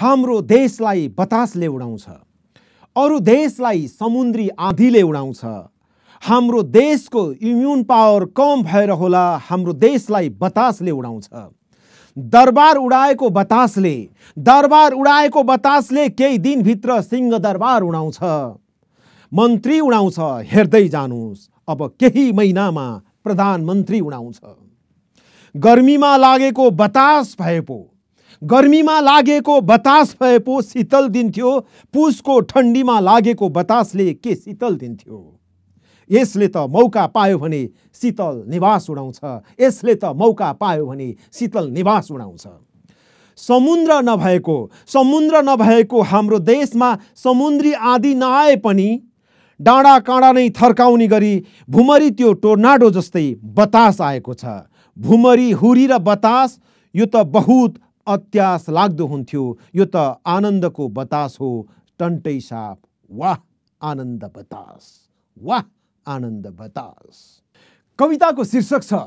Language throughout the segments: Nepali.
हाम्रो देशलाई बतासले उडाउँछ अरू देशलाई समुद्री आँधीले उडाउँछ हाम्रो देशको इम्युन पावर कम भएर होला हाम्रो देशलाई बतासले उडाउँछ दरबार उडाएको बतासले दरबार उडाएको बतासले केही दिनभित्र सिंह दरबार उडाउँछ मन्त्री उडाउँछ हेर्दै जानुस् अब केही महिनामा प्रधानमन्त्री उडाउँछ गर्मीमा लागेको बतास भए पो गर्मीमा लागेको बतास भए पो शीतल दिन्थ्यो पुसको ठन्डीमा लागेको बतासले के शीतल दिन्थ्यो यसले त मौका पायो भने शीतल निवास उडाउँछ यसले त मौका पायो भने शीतल निवास उडाउँछ समुद्र नभएको समुद्र नभएको हाम्रो देशमा समुद्री आदि नआए पनि डाँडा काँडा नै थर्काउने गरी भुमरी त्यो टोर्नाडो जस्तै बतास आएको छ भुमरी हुरी र बतास यो त बहुत अत्यास लाग्दो हुन्थ्यो यो त आनन्दको बतास हो टन्टै साप वाह आनन्द बतास वाह आनन्द बतास कविताको शीर्षक छ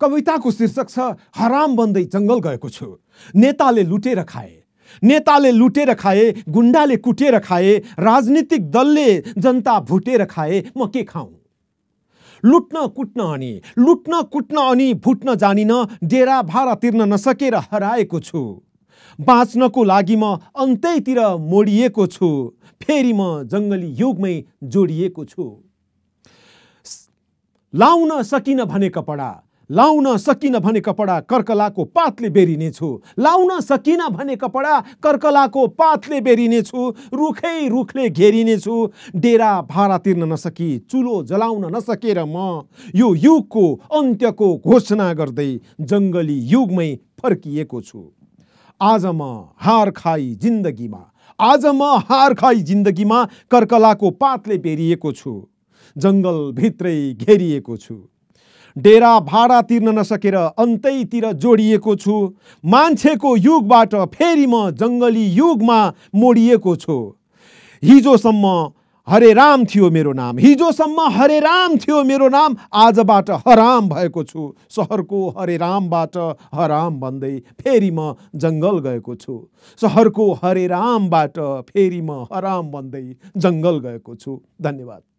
कविताको शीर्षक छ हराम बन्दै जङ्गल गएको छु नेताले लुटेर खाए नेताले लुटेर खाए गुन्डाले कुटेर खाए राजनीतिक दलले जनता भुटेर खाए म के खाऊँ लुट्न कुट्न अनि लुट्न कुट्न अनि फुट्न जानिन डेरा भाडा तिर्न नसकेर हराएको छु बाँच्नको लागि म अन्तैतिर मोडिएको छु फेरि म जङ्गली युगमै जोडिएको छु लाउन सकिन भने कपडा लाउन सकिन भने कपडा कर्कलाको पातले बेरिनेछु लाउन सकिन भने कपडा कर्कलाको पातले बेरिनेछु रुखै रुखले घेरिनेछु डेरा भाडा तिर्न नसकी चुलो जलाउन नसकेर म यो युगको अन्त्यको घोषणा गर्दै जङ्गली युगमै फर्किएको छु आज म हार खाई जिन्दगीमा आज म हार खाई जिन्दगीमा कर्कलाको पातले बेरिएको छु जङ्गलभित्रै घेरिएको छु डेरा भाडा तिर्न नसकेर अन्तैतिर जोडिएको छु मान्छेको युगबाट फेरि म जङ्गली युगमा मोडिएको छु हिजोसम्म हरे राम थियो मेरो नाम हिजोसम्म हरे राम थियो मेरो नाम आजबाट हराम भएको छु सहरको हरे रामबाट हराम भन्दै फेरि म जङ्गल गएको छु सहरको हरे रामबाट फेरि म हराम भन्दै जङ्गल गएको छु धन्यवाद